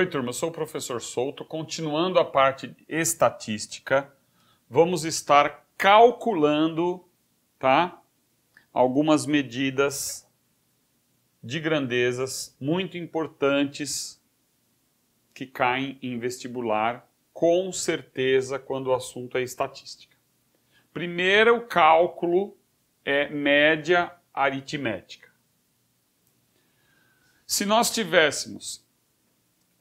Oi, turma, eu sou o professor Souto. Continuando a parte estatística, vamos estar calculando, tá? Algumas medidas de grandezas muito importantes que caem em vestibular, com certeza, quando o assunto é estatística. Primeiro, o cálculo é média aritmética. Se nós tivéssemos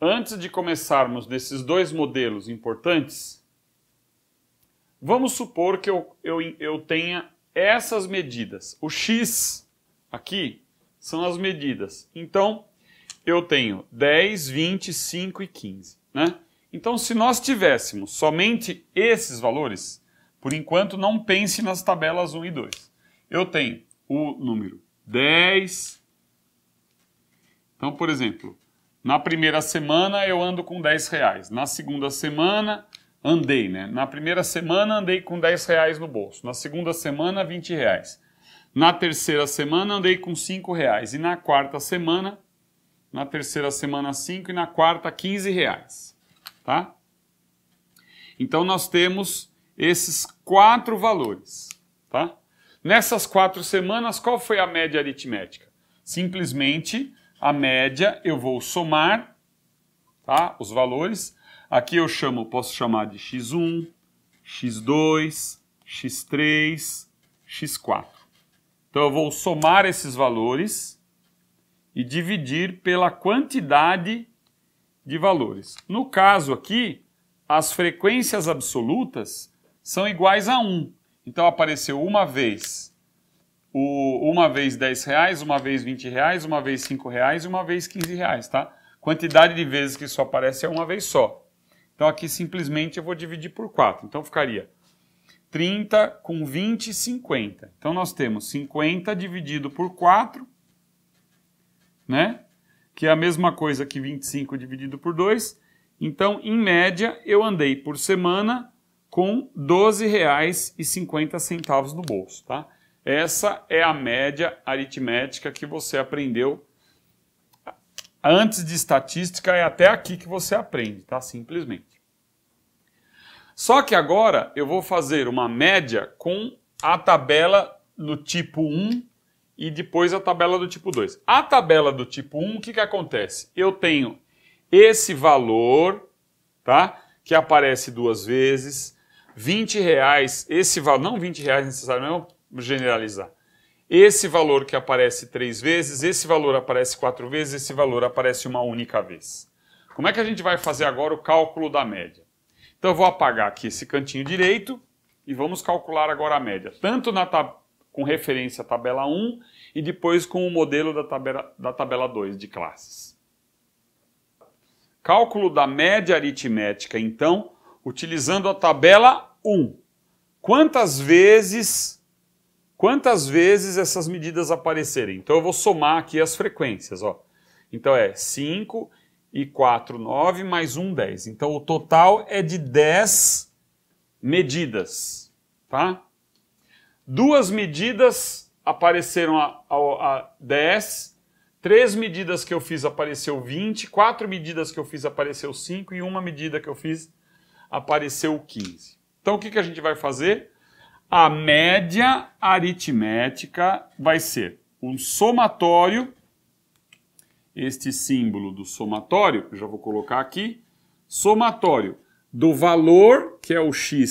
antes de começarmos desses dois modelos importantes, vamos supor que eu, eu, eu tenha essas medidas. O x aqui são as medidas. Então, eu tenho 10, 20, 5 e 15. Né? Então, se nós tivéssemos somente esses valores, por enquanto não pense nas tabelas 1 e 2. Eu tenho o número 10. Então, por exemplo, na primeira semana eu ando com 10 reais. Na segunda semana, andei, né? Na primeira semana andei com 10 reais no bolso. Na segunda semana, 20 reais. Na terceira semana andei com 5 reais. E na quarta semana, na terceira semana 5 e na quarta 15 reais. Tá? Então nós temos esses quatro valores. Tá? Nessas quatro semanas, qual foi a média aritmética? Simplesmente a média eu vou somar tá? os valores. Aqui eu chamo, posso chamar de x1, x2, x3, x4. Então eu vou somar esses valores e dividir pela quantidade de valores. No caso aqui, as frequências absolutas são iguais a 1. Então apareceu uma vez o, uma vez 10 reais, uma vez 20 reais, uma vez 5 reais e uma vez 15 reais, tá? Quantidade de vezes que isso aparece é uma vez só. Então aqui simplesmente eu vou dividir por 4. Então ficaria 30 com 20, 50. Então nós temos 50 dividido por 4, né? Que é a mesma coisa que 25 dividido por 2. Então, em média, eu andei por semana com R$ 12,50 no bolso, tá? Essa é a média aritmética que você aprendeu antes de estatística, é até aqui que você aprende, tá? Simplesmente. Só que agora eu vou fazer uma média com a tabela do tipo 1 e depois a tabela do tipo 2. A tabela do tipo 1, o que, que acontece? Eu tenho esse valor, tá? Que aparece duas vezes. 20 reais, esse valor, não 20 reais necessariamente, generalizar. Esse valor que aparece três vezes, esse valor aparece quatro vezes, esse valor aparece uma única vez. Como é que a gente vai fazer agora o cálculo da média? Então eu vou apagar aqui esse cantinho direito e vamos calcular agora a média, tanto tab... com referência à tabela 1 e depois com o modelo da tabela, da tabela 2 de classes. Cálculo da média aritmética, então, utilizando a tabela 1. Quantas vezes quantas vezes essas medidas aparecerem. Então eu vou somar aqui as frequências. Ó. Então é 5 e 4, 9, mais 1, 10. Então o total é de 10 medidas. Tá? Duas medidas apareceram a, a, a 10, três medidas que eu fiz apareceu 20, quatro medidas que eu fiz apareceu 5 e uma medida que eu fiz apareceu 15. Então o que, que a gente vai fazer? a média aritmética vai ser um somatório, este símbolo do somatório, já vou colocar aqui, somatório do valor, que é o xi,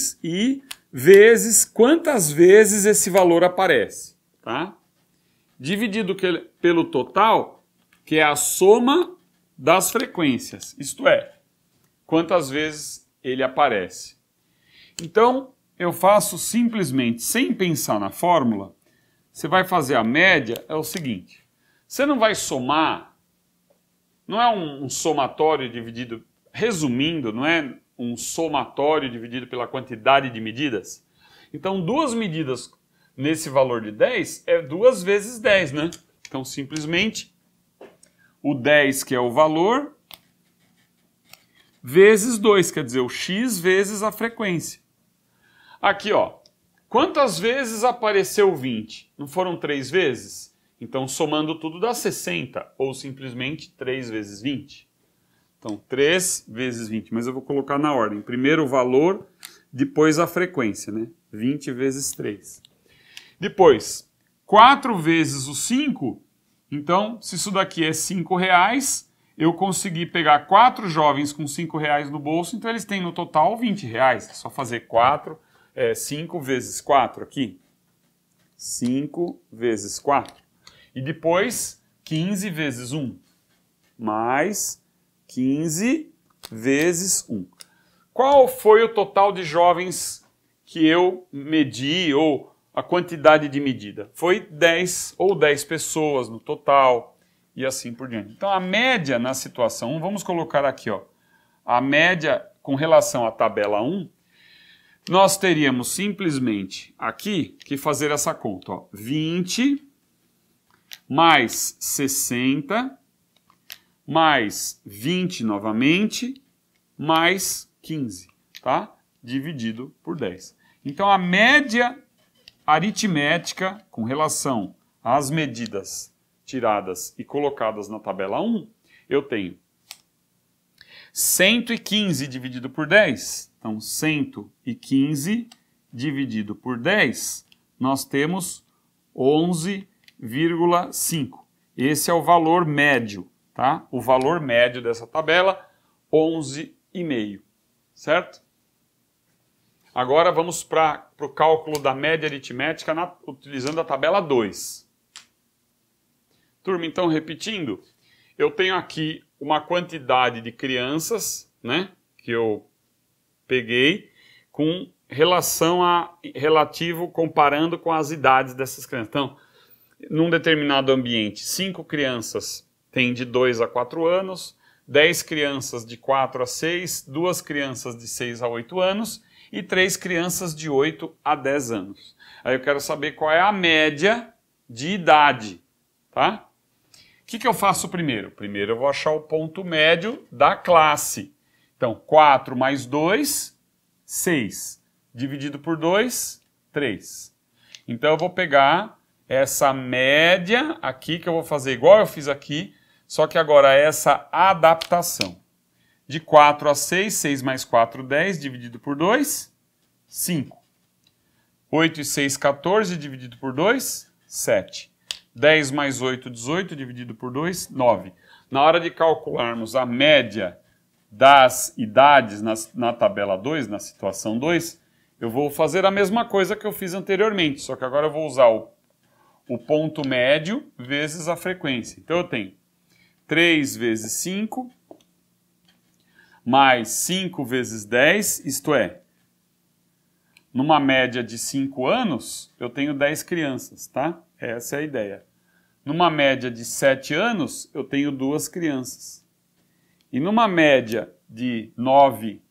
vezes quantas vezes esse valor aparece, tá? Dividido pelo total, que é a soma das frequências, isto é, quantas vezes ele aparece. Então, eu faço simplesmente sem pensar na fórmula, você vai fazer a média, é o seguinte: você não vai somar, não é um, um somatório dividido, resumindo, não é um somatório dividido pela quantidade de medidas. Então, duas medidas nesse valor de 10 é duas vezes 10, né? Então, simplesmente o 10, que é o valor, vezes 2, quer dizer, o x vezes a frequência. Aqui, ó. Quantas vezes apareceu 20? Não foram 3 vezes? Então, somando tudo dá 60, ou simplesmente 3 vezes 20. Então, 3 vezes 20, mas eu vou colocar na ordem. Primeiro o valor, depois a frequência, né? 20 vezes 3. Depois, 4 vezes o 5, então, se isso daqui é 5 reais, eu consegui pegar 4 jovens com 5 reais no bolso, então eles têm no total 20 reais. É só fazer 4 é, 5 vezes 4 aqui. 5 vezes 4. E depois 15 vezes 1. Mais 15 vezes 1. Qual foi o total de jovens que eu medi ou a quantidade de medida? Foi 10 ou 10 pessoas no total e assim por diante. Então a média na situação 1, vamos colocar aqui, ó. A média com relação à tabela 1 nós teríamos simplesmente aqui que fazer essa conta. Ó, 20 mais 60 mais 20 novamente mais 15, tá? Dividido por 10. Então a média aritmética com relação às medidas tiradas e colocadas na tabela 1, eu tenho 115 dividido por 10. Então, 115 dividido por 10, nós temos 11,5. Esse é o valor médio, tá? O valor médio dessa tabela, 11,5, certo? Agora vamos para o cálculo da média aritmética na, utilizando a tabela 2. Turma, então, repetindo, eu tenho aqui uma quantidade de crianças, né, que eu peguei com relação a relativo comparando com as idades dessas crianças. Então, num determinado ambiente, cinco crianças têm de 2 a 4 anos, 10 crianças de 4 a 6, duas crianças de 6 a 8 anos e três crianças de 8 a 10 anos. Aí eu quero saber qual é a média de idade, tá? que, que eu faço primeiro? Primeiro eu vou achar o ponto médio da classe. Então, 4 mais 2, 6. Dividido por 2, 3. Então, eu vou pegar essa média aqui, que eu vou fazer igual eu fiz aqui, só que agora essa adaptação. De 4 a 6, 6 mais 4, 10, dividido por 2, 5. 8 e 6, 14, dividido por 2, 7. 10 mais 8, 18, dividido por 2, 9. Na hora de calcularmos a média das idades na, na tabela 2, na situação 2, eu vou fazer a mesma coisa que eu fiz anteriormente, só que agora eu vou usar o, o ponto médio vezes a frequência. Então eu tenho 3 vezes 5, mais 5 vezes 10, isto é, numa média de 5 anos, eu tenho 10 crianças, tá? Essa é a ideia. Numa média de 7 anos, eu tenho duas crianças. E numa média de 9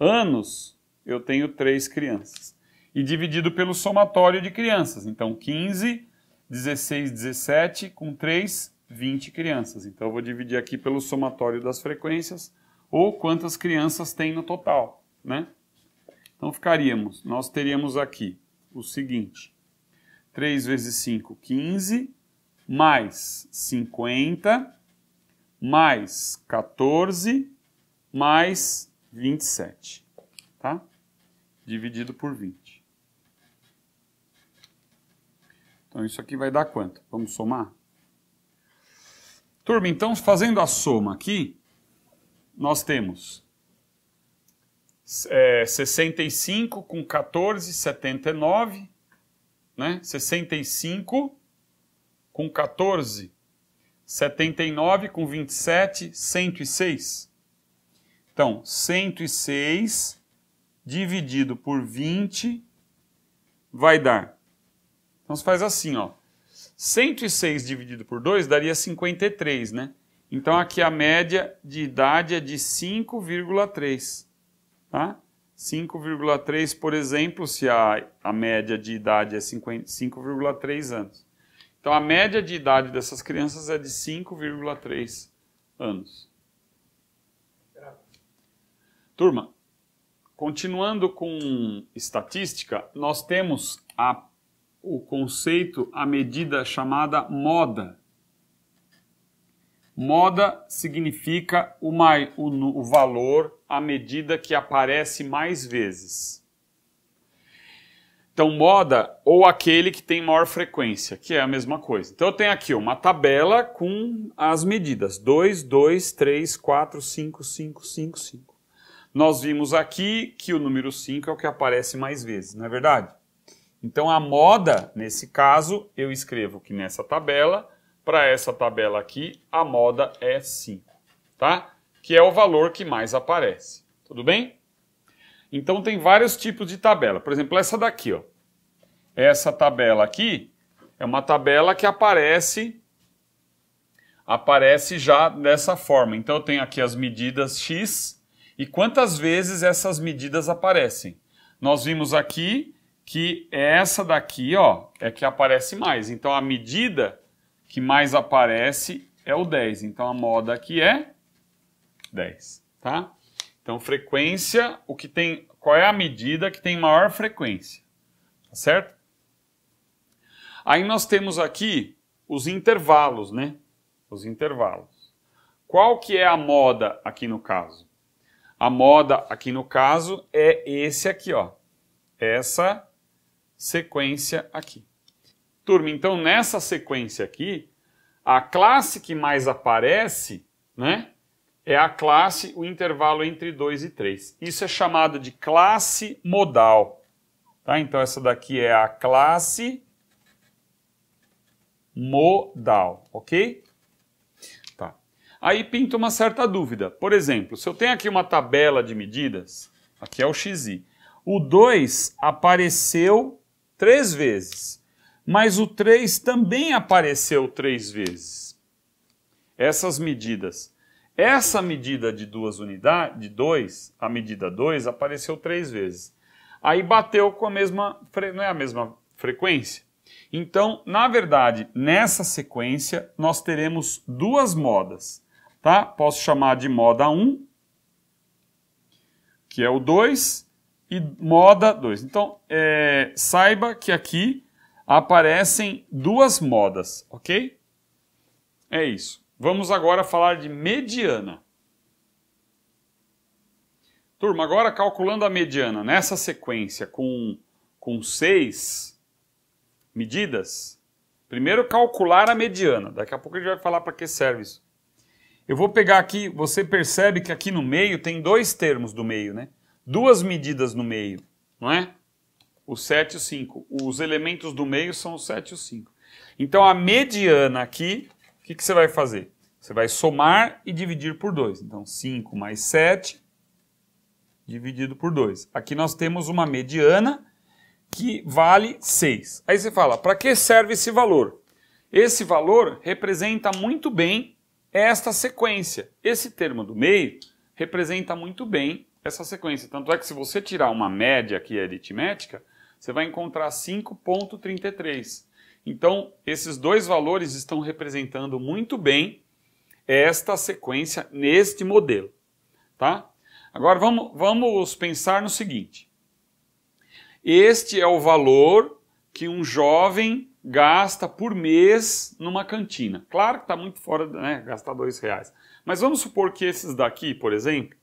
anos, eu tenho três crianças. E dividido pelo somatório de crianças. Então, 15, 16, 17, com 3, 20 crianças. Então, eu vou dividir aqui pelo somatório das frequências, ou quantas crianças tem no total, né? Então, ficaríamos, nós teríamos aqui o seguinte, 3 vezes 5, 15, mais 50, mais 14, mais 27, tá? Dividido por 20. Então, isso aqui vai dar quanto? Vamos somar? Turma, então, fazendo a soma aqui, nós temos é, 65 com 14, 79, né? 65 com 14, 79 com 27, 106. Então, 106 dividido por 20 vai dar. Então, você faz assim, ó. 106 dividido por 2 daria 53, né? Então, aqui a média de idade é de 5,3, tá? 5,3, por exemplo, se a, a média de idade é 5,3 anos. Então a média de idade dessas crianças é de 5,3 anos. Turma, continuando com estatística, nós temos a, o conceito, a medida chamada moda. Moda significa o, mai, o, o valor, a medida que aparece mais vezes. Então, moda ou aquele que tem maior frequência, que é a mesma coisa. Então, eu tenho aqui uma tabela com as medidas: 2, 2, 3, 4, 5, 5, 5, 5. Nós vimos aqui que o número 5 é o que aparece mais vezes, não é verdade? Então, a moda, nesse caso, eu escrevo que nessa tabela, para essa tabela aqui, a moda é 5, tá? Que é o valor que mais aparece. Tudo bem? Então tem vários tipos de tabela. Por exemplo, essa daqui, ó. Essa tabela aqui é uma tabela que aparece aparece já dessa forma. Então eu tenho aqui as medidas x e quantas vezes essas medidas aparecem. Nós vimos aqui que essa daqui, ó, é que aparece mais. Então a medida que mais aparece é o 10. Então a moda aqui é 10, tá? Então, frequência, o que tem, qual é a medida que tem maior frequência, tá certo? Aí nós temos aqui os intervalos, né? Os intervalos. Qual que é a moda aqui no caso? A moda aqui no caso é esse aqui, ó. Essa sequência aqui. Turma, então nessa sequência aqui, a classe que mais aparece, né? é a classe, o intervalo entre 2 e 3. Isso é chamado de classe modal. Tá? Então, essa daqui é a classe modal, ok? Tá. Aí pinta uma certa dúvida. Por exemplo, se eu tenho aqui uma tabela de medidas, aqui é o xi, o 2 apareceu três vezes, mas o 3 também apareceu três vezes. Essas medidas essa medida de duas unidades, de 2, a medida 2, apareceu três vezes. Aí bateu com a mesma, não é a mesma frequência? Então, na verdade, nessa sequência, nós teremos duas modas, tá? Posso chamar de moda 1, um, que é o 2, e moda 2. Então, é, saiba que aqui aparecem duas modas, ok? É isso. Vamos agora falar de mediana. Turma, agora calculando a mediana nessa sequência com, com seis medidas, primeiro calcular a mediana. Daqui a pouco a gente vai falar para que serve isso. Eu vou pegar aqui, você percebe que aqui no meio tem dois termos do meio, né? Duas medidas no meio, não é? O 7 e o 5. Os elementos do meio são o 7 e o 5. Então a mediana aqui o que, que você vai fazer? Você vai somar e dividir por 2. Então, 5 mais 7 dividido por 2. Aqui nós temos uma mediana que vale 6. Aí você fala, para que serve esse valor? Esse valor representa muito bem esta sequência. Esse termo do meio representa muito bem essa sequência. Tanto é que se você tirar uma média aqui aritmética, você vai encontrar 5.33. Então, esses dois valores estão representando muito bem esta sequência neste modelo, tá? Agora vamos, vamos pensar no seguinte: este é o valor que um jovem gasta por mês numa cantina. Claro que está muito fora, né? Gastar dois reais. Mas vamos supor que esses daqui, por exemplo,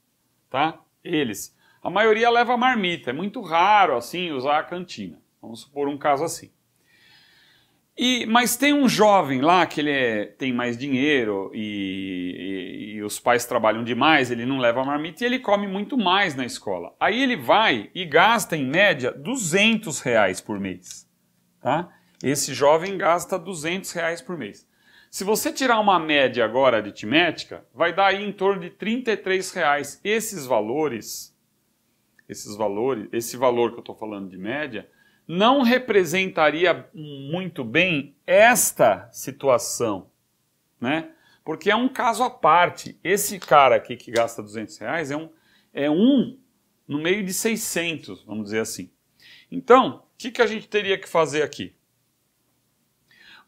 tá? Eles, a maioria leva marmita. É muito raro assim usar a cantina. Vamos supor um caso assim. E, mas tem um jovem lá que ele é, tem mais dinheiro e, e, e, os pais trabalham demais, ele não leva marmita e ele come muito mais na escola. Aí ele vai e gasta em média 200 reais por mês. Tá? Esse jovem gasta 200 reais por mês. Se você tirar uma média agora aritmética, vai dar aí em torno de 33 reais. Esses valores, esses valores, esse valor que eu estou falando de média, não representaria muito bem esta situação, né? Porque é um caso à parte. Esse cara aqui que gasta 200 reais é um, é um no meio de 600, vamos dizer assim. Então, o que, que a gente teria que fazer aqui?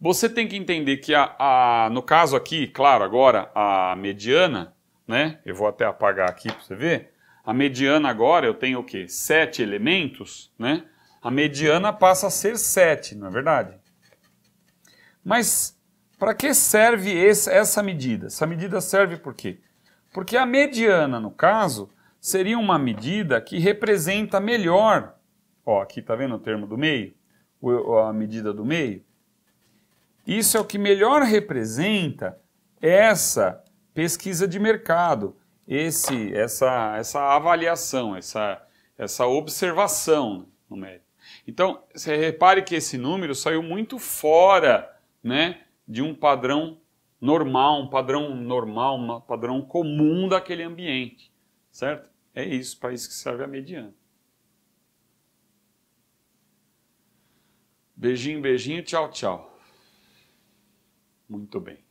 Você tem que entender que, a, a, no caso aqui, claro, agora a mediana, né? Eu vou até apagar aqui para você ver. A mediana agora eu tenho o quê? Sete elementos, né? a mediana passa a ser 7, não é verdade? Mas para que serve esse, essa medida? Essa medida serve por quê? Porque a mediana, no caso, seria uma medida que representa melhor. Ó, aqui está vendo o termo do meio? O, a medida do meio? Isso é o que melhor representa essa pesquisa de mercado, esse, essa, essa avaliação, essa, essa observação né, médio. Então, você repare que esse número saiu muito fora né, de um padrão normal, um padrão normal, um padrão comum daquele ambiente, certo? É isso, para isso que serve a mediana. Beijinho, beijinho, tchau, tchau. Muito bem.